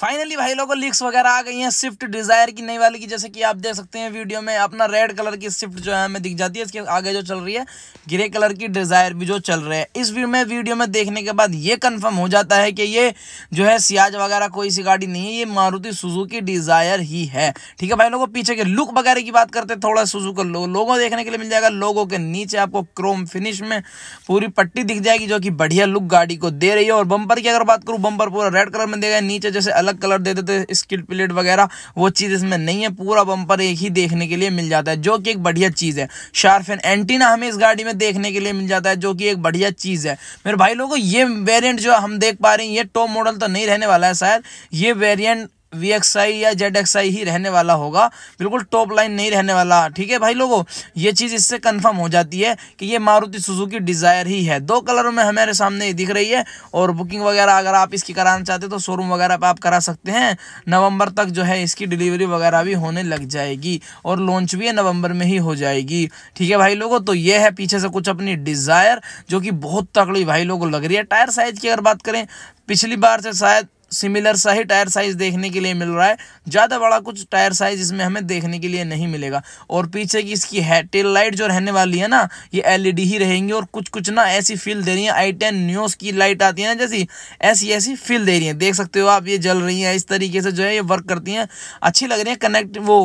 finally भाई लोगों leaks वगैरह आ गई हैं स्विफ्ट डिज़ायर की नई वाली की जैसे कि आप देख सकते हैं वीडियो में अपना रेड कलर की स्विफ्ट जो है हमें दिख जाती है इसके आगे जो चल रही है ग्रे कलर की डिज़ायर भी जो चल रहे है इस वीडियो में वीडियो में देखने के बाद ये कंफर्म हो जाता है कि ये जो है सियाज वगैरह कोई सी गाड़ी नहीं है ये मारुति सुजू डिज़ायर ही है ठीक है भाई लोगों पीछे के लुक वगैरह की बात करते हैं थोड़ा सुजू का लोगों देखने के लिए मिल जाएगा लोगों के नीचे आपको क्रोम फिनिश में पूरी पट्टी दिख जाएगी जो कि बढ़िया लुक गाड़ी को दे रही है और बम्पर की अगर बात करूँ बम्पर पूरा रेड कलर में देगा नीचे जैसे अलग अलग कलर दे देते स्किल प्लेट वगैरह वो चीज़ इसमें नहीं है पूरा बम्पर एक ही देखने के लिए मिल जाता है जो कि एक बढ़िया चीज़ है शार्फिन एंटीना हमें इस गाड़ी में देखने के लिए मिल जाता है जो कि एक बढ़िया चीज़ है मेरे भाई लोगों ये वेरियंट जो हम देख पा रहे हैं ये टॉप मॉडल तो नहीं रहने वाला है शायद ये वेरियंट वी एक्स आई या जेड एक्स आई ही रहने वाला होगा बिल्कुल टॉप लाइन नहीं रहने वाला ठीक है भाई लोगों ये चीज़ इससे कंफर्म हो जाती है कि ये मारुति सुजुकी डिज़ायर ही है दो कलरों में हमारे सामने दिख रही है और बुकिंग वगैरह अगर आप इसकी कराना चाहते तो शोरूम वगैरह पर आप करा सकते हैं नवंबर तक जो है इसकी डिलीवरी वगैरह भी होने लग जाएगी और लॉन्च भी नवंबर में ही हो जाएगी ठीक है भाई लोगो तो ये है पीछे से कुछ अपनी डिज़ायर जो कि बहुत तकड़ी भाई लोगों लग रही है टायर साइज़ की अगर बात करें पिछली बार से शायद सिमिलर सा ही टायर साइज़ देखने के लिए मिल रहा है ज़्यादा बड़ा कुछ टायर साइज़ इसमें हमें देखने के लिए नहीं मिलेगा और पीछे की इसकी है टेल लाइट जो रहने वाली है ना ये एलईडी ही रहेंगी और कुछ कुछ ना ऐसी फील दे रही है आई टेन न्यूज़ की लाइट आती है ना जैसी ऐसी ऐसी फील दे रही है देख सकते हो आप ये जल रही हैं इस तरीके से जो है ये वर्क करती हैं अच्छी लग रही है कनेक्ट वो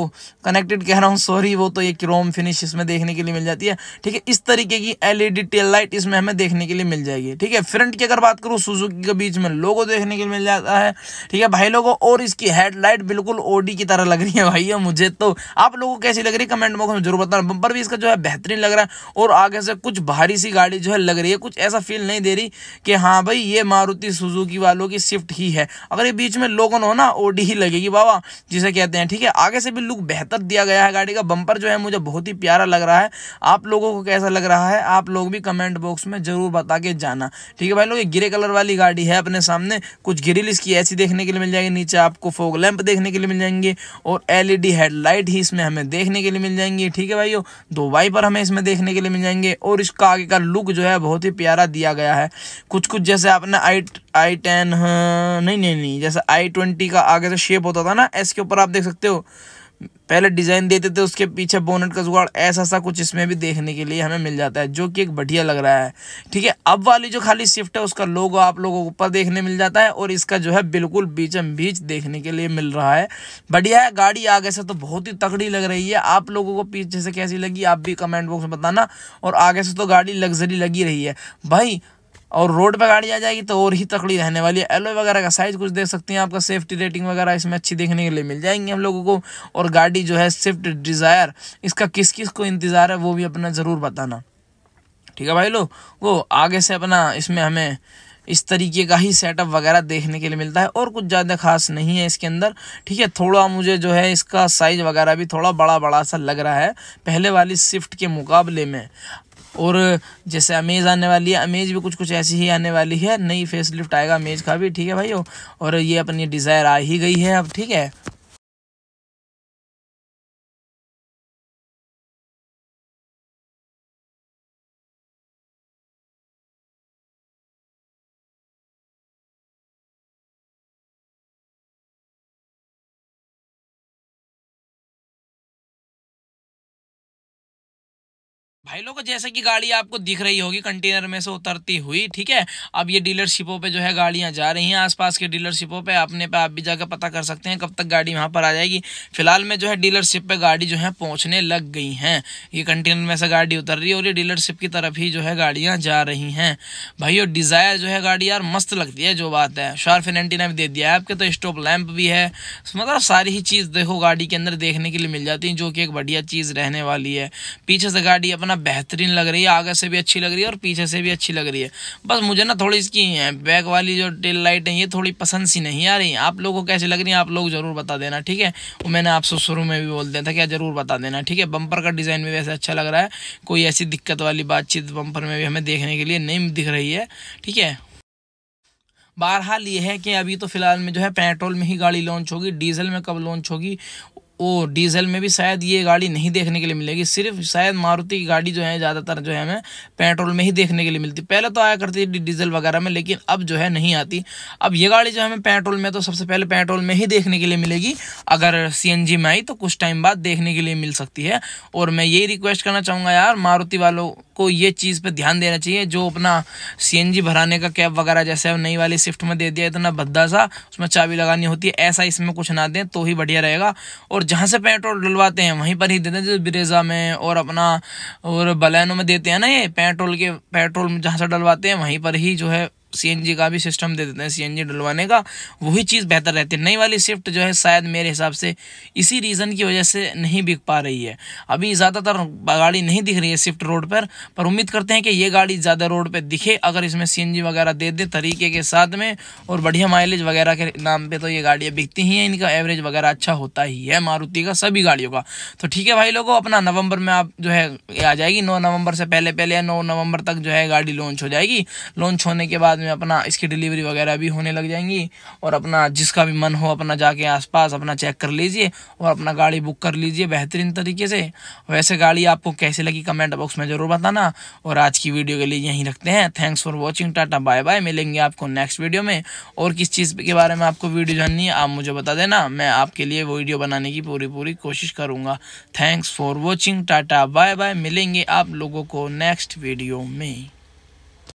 कनेक्टेड कह रहा हूँ सॉरी वो तो ये क्रोम फिनिश इसमें देखने के लिए मिल जाती है ठीक है इस तरीके की एल टेल लाइट इसमें हमें देखने के लिए मिल जाएगी ठीक है फ्रंट की अगर बात करूँ सुजुकी के बीच में लोगो देखने के लिए मिल जाता रहा है ठीक है भाई लोगों और इसकी हेडलाइट बिल्कुल ओडी की तरह लग रही है भाई मुझे तो आप लोगों को कैसी लग रही है कमेंट बॉक्स में जरूर बताना बंपर भी इसका जो है बेहतरीन लग रहा है और आगे से कुछ भारी सी गाड़ी जो है लग रही है कुछ ऐसा फील नहीं दे रही कि हाँ भाई ये मारुति सुजुकी वालों की स्विफ्ट ही है अगर ये बीच में लोगों हो ना ओडी ही लगेगी बाबा जिसे कहते हैं ठीक है आगे से भी लुक बेहतर दिया गया है गाड़ी का बंपर जो है मुझे बहुत ही प्यारा लग रहा है आप लोगों को कैसा लग रहा है आप लोग भी कमेंट बॉक्स में जरूर बता के जाना ठीक है भाई लोग ये ग्रे कलर वाली गाड़ी है अपने सामने कुछ ग्रिल इसकी इसकी ऐसी देखने के लिए मिल जाएगी नीचे आपको फोक लैंप देखने के लिए मिल जाएंगे और एलईडी हेडलाइट e ही इसमें हमें देखने के लिए मिल जाएंगी ठीक है भाइयों दो वाइपर हमें इसमें देखने के लिए मिल जाएंगे और इसका आगे का लुक जो है बहुत ही प्यारा दिया गया है कुछ कुछ जैसे आपने आई आई टेन नहीं नहीं नहीं जैसे आई ट्वेंटी का आगे से शेप होता था ना एस के ऊपर आप देख सकते हो पहले डिज़ाइन देते थे उसके पीछे बोनट का जुगाड़ ऐसा सा कुछ इसमें भी देखने के लिए हमें मिल जाता है जो कि एक बढ़िया लग रहा है ठीक है अब वाली जो खाली शिफ्ट है उसका लोगो आप लोगों को ऊपर देखने मिल जाता है और इसका जो है बिल्कुल बीचम बीच देखने के लिए मिल रहा है बढ़िया है गाड़ी आगे से तो बहुत ही तगड़ी लग रही है आप लोगों को पीछे से कैसी लगी आप भी कमेंट बॉक्स में बताना और आगे से तो गाड़ी लग्जरी लगी रही है भाई और रोड पर गाड़ी आ जाएगी तो और ही तकड़ी रहने वाली है एलो वगैरह का साइज़ कुछ देख सकते हैं आपका सेफ्टी रेटिंग वगैरह इसमें अच्छी देखने के लिए मिल जाएंगी हम लोगों को और गाड़ी जो है स्विफ्ट डिज़ायर इसका किस किस को इंतज़ार है वो भी अपना ज़रूर बताना ठीक है भाई लोग वो आगे से अपना इसमें हमें इस तरीके का ही सेटअप वगैरह देखने के लिए मिलता है और कुछ ज़्यादा खास नहीं है इसके अंदर ठीक है थोड़ा मुझे जो है इसका साइज़ वगैरह भी थोड़ा बड़ा बड़ा सा लग रहा है पहले वाली स्विफ्ट के मुकाबले में और जैसे अमेज आने वाली है अमेज भी कुछ कुछ ऐसी ही आने वाली है नई फेस लिफ्ट आएगा अमेज का भी ठीक है भाई और ये अपनी डिज़ायर आ ही गई है अब ठीक है भाई लोगों जैसे कि गाड़ी आपको दिख रही होगी कंटेनर में से उतरती हुई ठीक है अब ये डीलरशिपों पे जो है गाड़ियाँ जा रही हैं आसपास के डीलरशिपों पे अपने पे आप भी जाकर पता कर सकते हैं कब तक गाड़ी वहाँ पर आ जाएगी फिलहाल में जो है डीलरशिप पे गाड़ी जो है पहुंचने लग गई हैं ये कंटेनर में से गाड़ी उतर रही है और ये डीलरशिप की तरफ ही जो है गाड़ियाँ जा रही हैं भाई और डिज़ायर जो है गाड़ी यार मस्त लगती है जो बात है शार्फ एंटीना भी दे दिया है आपके तो स्टॉप लैम्प भी है मतलब सारी ही चीज़ देखो गाड़ी के अंदर देखने के लिए मिल जाती है जो कि एक बढ़िया चीज़ रहने वाली है पीछे से गाड़ी अपना ना बेहतरीन लग रही है आगे से भी अच्छी लग रही है और पीछे से भी अच्छी लग रही है बस मुझे ना थोड़ी इसकी बैक वाली जो टेल लाइट है ये थोड़ी पसंद सी नहीं आ रही आप लोगों को कैसे लग रही है आप लोग ज़रूर बता देना ठीक है वो मैंने आपसे शुरू में भी बोल दिया था क्या ज़रूर बता देना ठीक है बंपर का डिज़ाइन भी वैसे अच्छा लग रहा है कोई ऐसी दिक्कत वाली बातचीत बंपर में भी हमें देखने के लिए नहीं दिख रही है ठीक है बहरहाल ये है कि अभी तो फ़िलहाल में जो है पेट्रोल में ही गाड़ी लॉन्च होगी डीजल में कब लॉन्च होगी ओ डीजल में भी शायद ये गाड़ी नहीं देखने के लिए मिलेगी सिर्फ शायद मारुति की गाड़ी जो है ज़्यादातर जो है हमें पेट्रोल में ही देखने के लिए मिलती पहले तो आया करती थी डीजल वगैरह में लेकिन अब जो है नहीं आती अब ये गाड़ी जो हमें पेट्रोल में तो सबसे पहले पेट्रोल में ही देखने के लिए मिलेगी अगर सी में आई तो कुछ टाइम बाद देखने के लिए मिल सकती है और मैं यही रिक्वेस्ट करना चाहूँगा यार मारुति वालों को ये चीज़ पर ध्यान देना चाहिए जो अपना सी भराने का कैब वगैरह जैसे नई वाली शिफ्ट में दे दिया इतना भद्दा सा उसमें चाबी लगानी होती है ऐसा इसमें कुछ ना दें तो ही बढ़िया रहेगा और जहाँ से पेट्रोल डलवाते हैं वहीं पर ही देते हैं जैसे बिरेजा में और अपना और बलैनों में देते हैं ना ये पेट्रोल के पेट्रोल जहाँ से डलवाते हैं वहीं पर ही जो है सीएनजी का भी सिस्टम दे देते हैं सीएनजी डलवाने का वही चीज़ बेहतर रहती है नई वाली शिफ्ट जो है शायद मेरे हिसाब से इसी रीज़न की वजह से नहीं बिक पा रही है अभी ज़्यादातर गाड़ी नहीं दिख रही है शिफ्ट रोड पर पर उम्मीद करते हैं कि ये गाड़ी ज़्यादा रोड पर दिखे अगर इसमें सी वगैरह दे दे तरीके के साथ में और बढ़िया माइलेज वगैरह के नाम पर तो ये गाड़ियाँ बिकती ही हैं इनका एवरेज वगैरह अच्छा होता ही है मारुति का सभी गाड़ियों का तो ठीक है भाई लोगों अपना नवंबर में आप जो है आ जाएगी नौ नवंबर से पहले पहले या नौ नवंबर तक जो है गाड़ी लॉन्च हो जाएगी लॉन्च होने के बाद में अपना इसकी डिलीवरी वगैरह भी होने लग जाएंगी और अपना जिसका भी मन हो अपना जाके आसपास अपना चेक कर लीजिए और अपना गाड़ी बुक कर लीजिए बेहतरीन तरीके से वैसे गाड़ी आपको कैसे लगी कमेंट बॉक्स में ज़रूर बताना और आज की वीडियो के लिए यहीं रखते हैं thanks for watching tata bye bye मिलेंगे आपको नेक्स्ट वीडियो में और किस चीज़ के बारे में आपको वीडियो जाननी है आप मुझे बता देना मैं आपके लिए वीडियो बनाने की पूरी पूरी कोशिश करूँगा thanks for watching tata bye bye मिलेंगे आप लोगों को नेक्स्ट वीडियो में